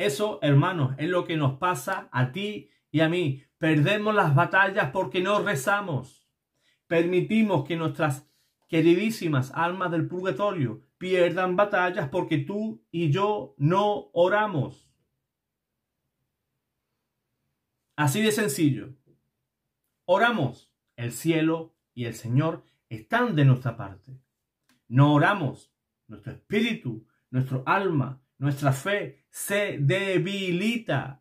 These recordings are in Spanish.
Eso, hermanos, es lo que nos pasa a ti y a mí. Perdemos las batallas porque no rezamos. Permitimos que nuestras queridísimas almas del purgatorio pierdan batallas porque tú y yo no oramos. Así de sencillo. Oramos. El cielo y el Señor están de nuestra parte. No oramos. Nuestro espíritu, nuestro alma, nuestra fe se debilita.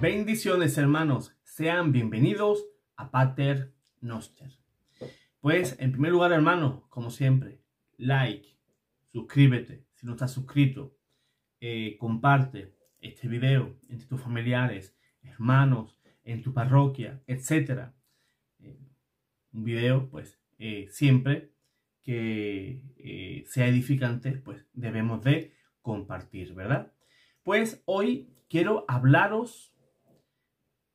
Bendiciones hermanos, sean bienvenidos Pater Noster. Pues, en primer lugar, hermano, como siempre, like, suscríbete si no estás suscrito, eh, comparte este video entre tus familiares, hermanos, en tu parroquia, etc. Eh, un video, pues, eh, siempre que sea edificante, pues debemos de compartir, ¿verdad? Pues hoy quiero hablaros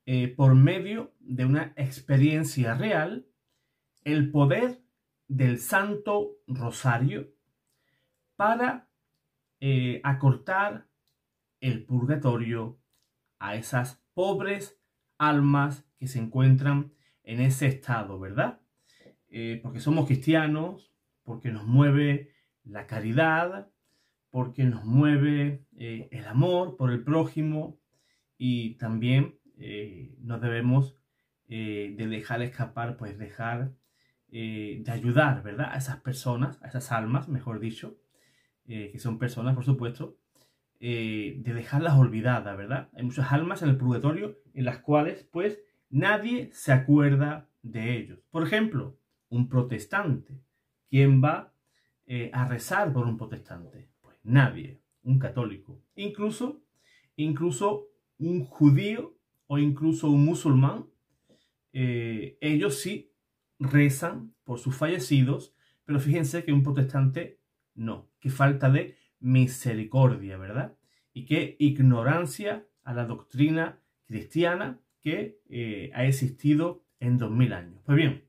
eh, por medio de una experiencia real, el poder del Santo Rosario para eh, acortar el purgatorio a esas pobres almas que se encuentran en ese estado, ¿verdad? Eh, porque somos cristianos, porque nos mueve la caridad, porque nos mueve el amor por el prójimo y también eh, nos debemos eh, de dejar escapar, pues dejar eh, de ayudar, ¿verdad? A esas personas, a esas almas, mejor dicho, eh, que son personas, por supuesto, de dejarlas olvidadas, ¿verdad? Hay muchas almas en el purgatorio en las cuales, pues, nadie se acuerda de ellos. Por ejemplo, un protestante. ¿Quién va a rezar por un protestante? Pues nadie, un católico. Incluso, incluso un judío o incluso un musulmán, eh, ellos sí rezan por sus fallecidos, pero fíjense que un protestante no. Qué falta de misericordia, ¿verdad? Y qué ignorancia a la doctrina cristiana que eh, ha existido en 2000 años. Pues bien,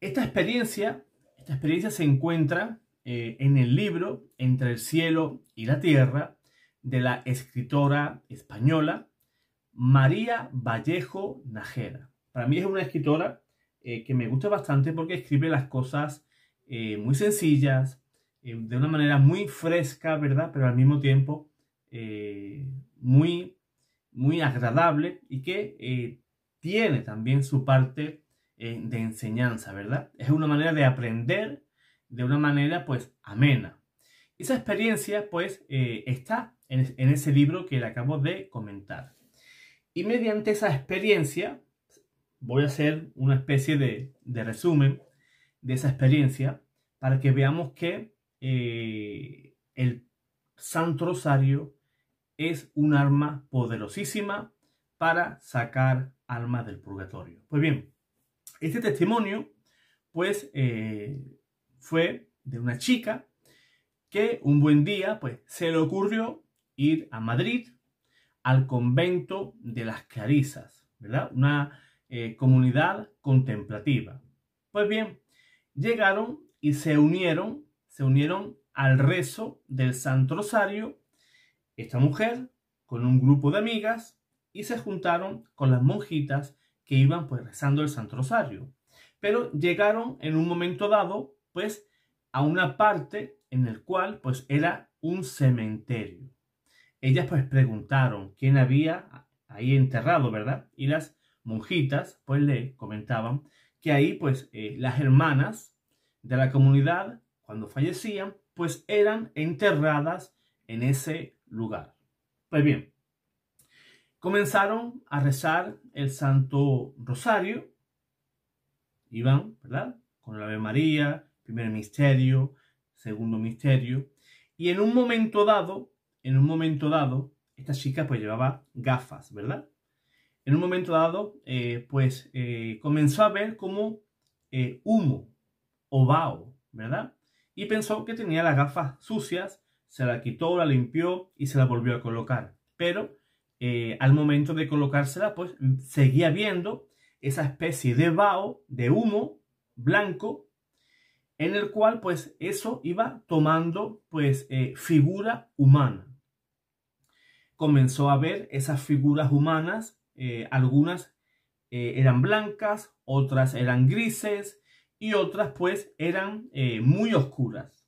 esta experiencia, esta experiencia se encuentra eh, en el libro Entre el cielo y la tierra de la escritora española María Vallejo Najera. Para mí es una escritora eh, que me gusta bastante porque escribe las cosas eh, muy sencillas, eh, de una manera muy fresca, ¿verdad? Pero al mismo tiempo muy, muy agradable y que tiene también su parte de enseñanza, ¿verdad? Es una manera de aprender de una manera pues amena. Esa experiencia pues está en ese libro que le acabo de comentar. Y mediante esa experiencia, voy a hacer una especie de, resumen de esa experiencia para que veamos que eh, el Santo Rosario es un arma poderosísima para sacar almas del purgatorio. Pues bien, este testimonio pues eh, fue de una chica que un buen día pues se le ocurrió ir a Madrid al convento de las Clarisas, ¿verdad? Una eh, comunidad contemplativa. Pues bien, llegaron y se unieron, se unieron al rezo del Santo Rosario, esta mujer con un grupo de amigas y se juntaron con las monjitas que iban pues rezando el Santo Rosario. Pero llegaron en un momento dado pues a una parte en el cual pues era un cementerio. Ellas pues preguntaron quién había ahí enterrado, ¿verdad? Y las monjitas pues le comentaban que ahí pues eh, las hermanas de la comunidad cuando fallecían pues eran enterradas en ese lugar. Pues bien, comenzaron a rezar el Santo Rosario, iban, ¿verdad? Con la Ave María, primer misterio, segundo misterio, y en un momento dado en un momento dado, esta chica pues llevaba gafas, ¿verdad? En un momento dado, eh, pues eh, comenzó a ver como eh, humo o vaho, ¿verdad? Y pensó que tenía las gafas sucias, se la quitó, la limpió y se la volvió a colocar. Pero al momento de colocársela, pues seguía viendo esa especie de vaho, de humo blanco, en el cual pues eso iba tomando pues figura humana comenzó a ver esas figuras humanas, eh, algunas eh, eran blancas, otras eran grises y otras pues eran eh, muy oscuras.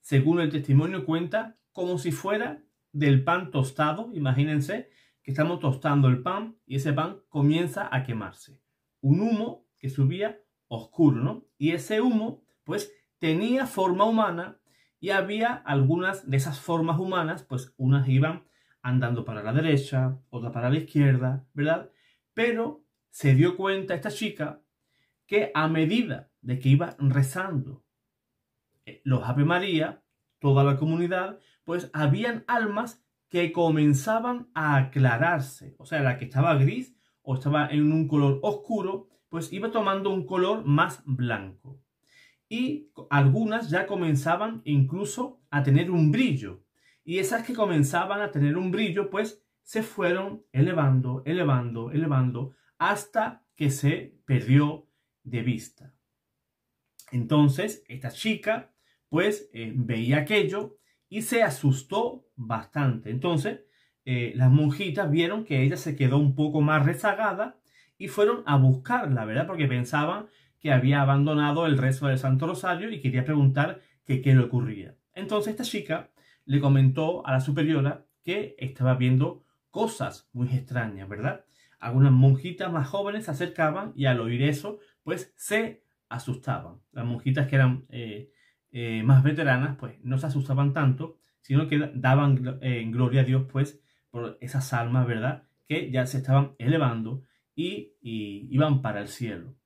Según el testimonio cuenta, como si fuera del pan tostado, imagínense que estamos tostando el pan y ese pan comienza a quemarse. Un humo que subía oscuro, ¿no? Y ese humo pues tenía forma humana y había algunas de esas formas humanas, pues unas iban andando para la derecha, otra para la izquierda, ¿verdad? Pero se dio cuenta esta chica que a medida de que iba rezando eh, los Ave María, toda la comunidad, pues habían almas que comenzaban a aclararse. O sea, la que estaba gris o estaba en un color oscuro, pues iba tomando un color más blanco. Y algunas ya comenzaban incluso a tener un brillo y esas que comenzaban a tener un brillo, pues se fueron elevando, elevando, elevando, hasta que se perdió de vista. Entonces, esta chica, pues, eh, veía aquello y se asustó bastante. Entonces, eh, las monjitas vieron que ella se quedó un poco más rezagada y fueron a buscarla, ¿verdad? Porque pensaban que había abandonado el resto del Santo Rosario y quería preguntar que qué le ocurría. Entonces esta chica le comentó a la superiora que estaba viendo cosas muy extrañas, ¿verdad? Algunas monjitas más jóvenes se acercaban y al oír eso, pues se asustaban. Las monjitas que eran eh, eh, más veteranas, pues no se asustaban tanto, sino que daban eh, gloria a Dios, pues, por esas almas, ¿verdad? Que ya se estaban elevando y iban para el cielo.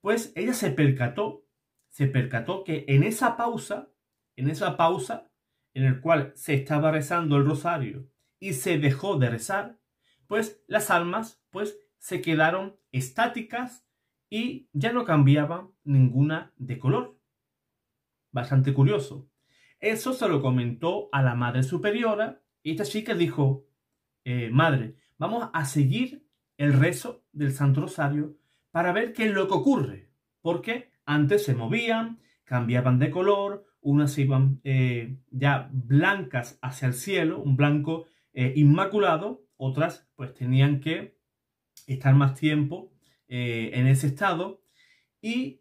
Pues ella se percató, se percató que en esa pausa, en esa pausa, en el cual se estaba rezando el rosario y se dejó de rezar, pues las almas pues se quedaron estáticas y ya no cambiaban ninguna de color. Bastante curioso. Eso se lo comentó a la madre superiora y esta chica dijo, eh, madre, vamos a seguir el rezo del Santo Rosario para ver qué es lo que ocurre, porque antes se movían, cambiaban de color, unas iban eh, ya blancas hacia el cielo, un blanco eh, inmaculado, otras pues tenían que estar más tiempo eh, en ese estado y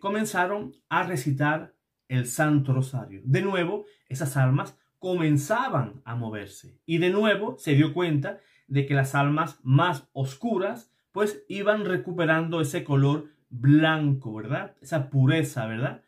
comenzaron a recitar el Santo Rosario. De nuevo, esas almas comenzaban a moverse y de nuevo se dio cuenta de que las almas más oscuras pues iban recuperando ese color blanco, ¿verdad? Esa pureza, ¿verdad?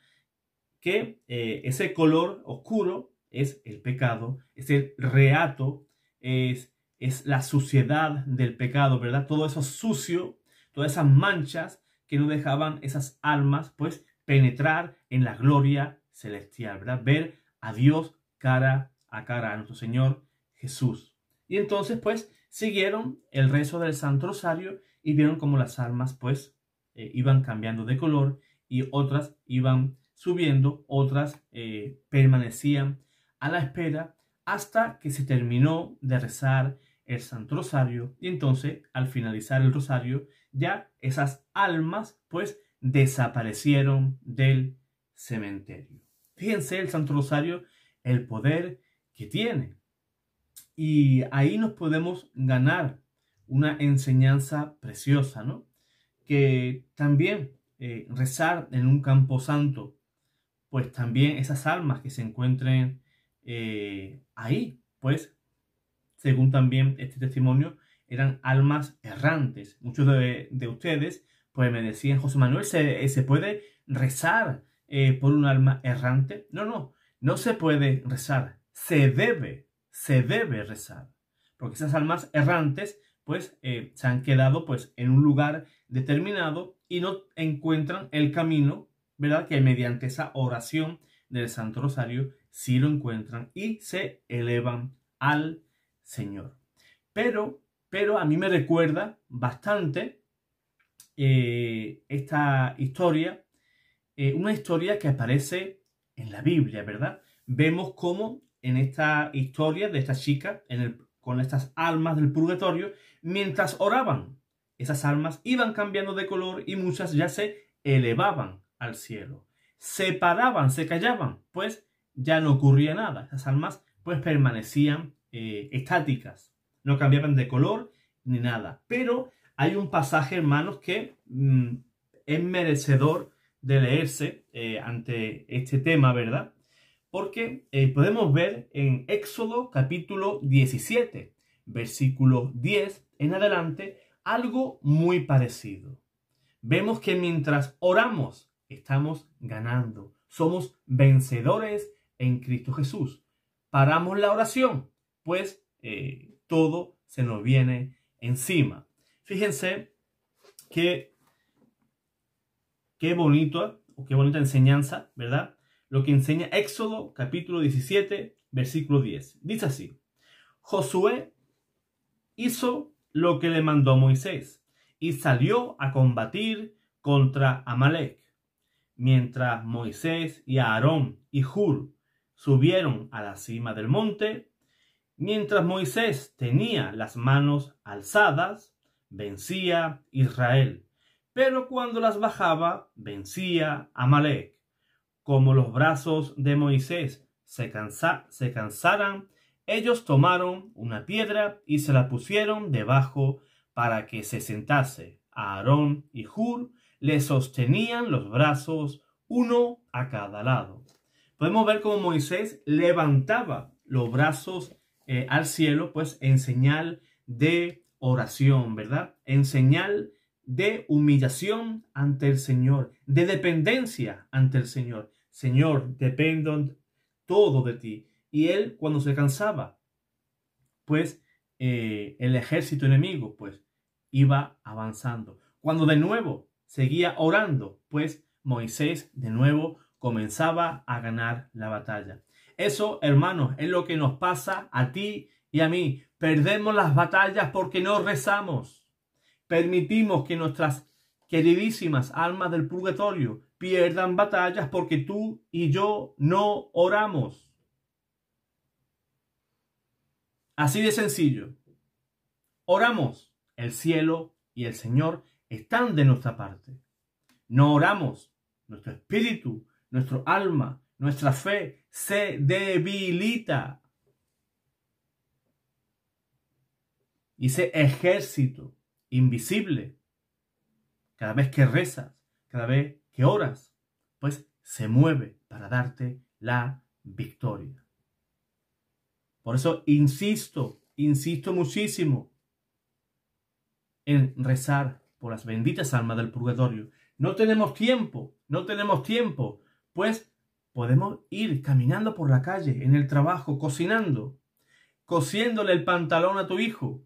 que eh, ese color oscuro es el pecado, es el reato, es, es la suciedad del pecado, ¿verdad? Todo eso sucio, todas esas manchas que no dejaban esas almas, pues, penetrar en la gloria celestial, ¿verdad? Ver a Dios cara a cara, a nuestro Señor Jesús. Y entonces, pues, siguieron el rezo del Santo Rosario y vieron como las almas, pues, eh, iban cambiando de color y otras iban subiendo, otras eh, permanecían a la espera hasta que se terminó de rezar el Santo Rosario y entonces al finalizar el Rosario ya esas almas pues desaparecieron del cementerio. Fíjense el Santo Rosario, el poder que tiene. Y ahí nos podemos ganar una enseñanza preciosa, ¿no? Que también eh, rezar en un campo santo pues también esas almas que se encuentren eh, ahí, pues, según también este testimonio, eran almas errantes. Muchos de, ustedes, pues me decían, José Manuel, ¿se, puede rezar eh, por un alma errante? No, no, no se puede rezar, se debe, se debe rezar. Porque esas almas errantes, pues, eh, se han quedado, pues, en un lugar determinado y no encuentran el camino ¿verdad? Que mediante esa oración del Santo Rosario sí lo encuentran y se elevan al Señor. Pero, pero a mí me recuerda bastante eh, esta historia, eh, una historia que aparece en la Biblia, ¿verdad? Vemos cómo en esta historia de esta chica, con estas almas del purgatorio, mientras oraban, esas almas iban cambiando de color y muchas ya se elevaban al cielo. Se paraban, se callaban, pues ya no ocurría nada. las almas pues permanecían eh, estáticas, no cambiaban de color ni nada. Pero hay un pasaje, hermanos, que mm, es merecedor de leerse eh, ante este tema, ¿verdad? Porque eh, podemos ver en Éxodo capítulo 17, versículo 10 en adelante, algo muy parecido. Vemos que mientras oramos estamos ganando. Somos vencedores en Cristo Jesús. Paramos la oración, pues eh, todo se nos viene encima. Fíjense que qué bonito, o qué bonita enseñanza, ¿verdad? Lo que enseña Éxodo capítulo 17, versículo 10. Dice así, Josué hizo lo que le mandó Moisés y salió a combatir contra Amalek. Mientras Moisés y Aarón y Hur subieron a la cima del monte, mientras Moisés tenía las manos alzadas, vencía Israel, pero cuando las bajaba, vencía Amalek. Como los brazos de Moisés se, se cansaran, ellos tomaron una piedra y se la pusieron debajo para que se sentase. Aarón y Hur le sostenían los brazos uno a cada lado. Podemos ver cómo Moisés levantaba los brazos eh, al cielo, pues en señal de oración, ¿verdad? En señal de humillación ante el Señor, de dependencia ante el Señor. Señor, dependo todo de ti. Y él cuando se cansaba, pues eh, el ejército enemigo, pues iba avanzando. Cuando de nuevo seguía orando, pues Moisés de nuevo comenzaba a ganar la batalla. Eso, hermanos, es lo que nos pasa a ti y a mí. Perdemos las batallas porque no rezamos. Permitimos que nuestras queridísimas almas del purgatorio pierdan batallas porque tú y yo no oramos. Así de sencillo. Oramos. El cielo y el Señor están de nuestra parte. No oramos, nuestro espíritu, nuestro alma, nuestra fe se debilita. Y ese ejército invisible, cada vez que rezas, cada vez que oras, pues se mueve para darte la victoria. Por eso insisto, insisto muchísimo en rezar las benditas almas del purgatorio. No tenemos tiempo, no tenemos tiempo, pues podemos ir caminando por la calle, en el trabajo, cocinando, cosiéndole el pantalón a tu hijo,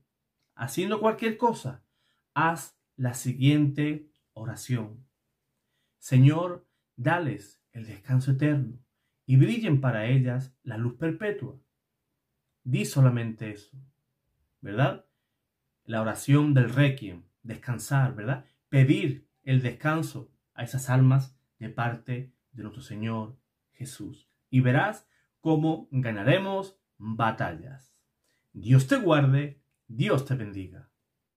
haciendo cualquier cosa. Haz la siguiente oración. Señor, dales el descanso eterno y brillen para ellas la luz perpetua. Di solamente eso, ¿verdad? La oración del requiem descansar, ¿verdad? Pedir el descanso a esas almas de parte de nuestro Señor Jesús. Y verás cómo ganaremos batallas. Dios te guarde, Dios te bendiga.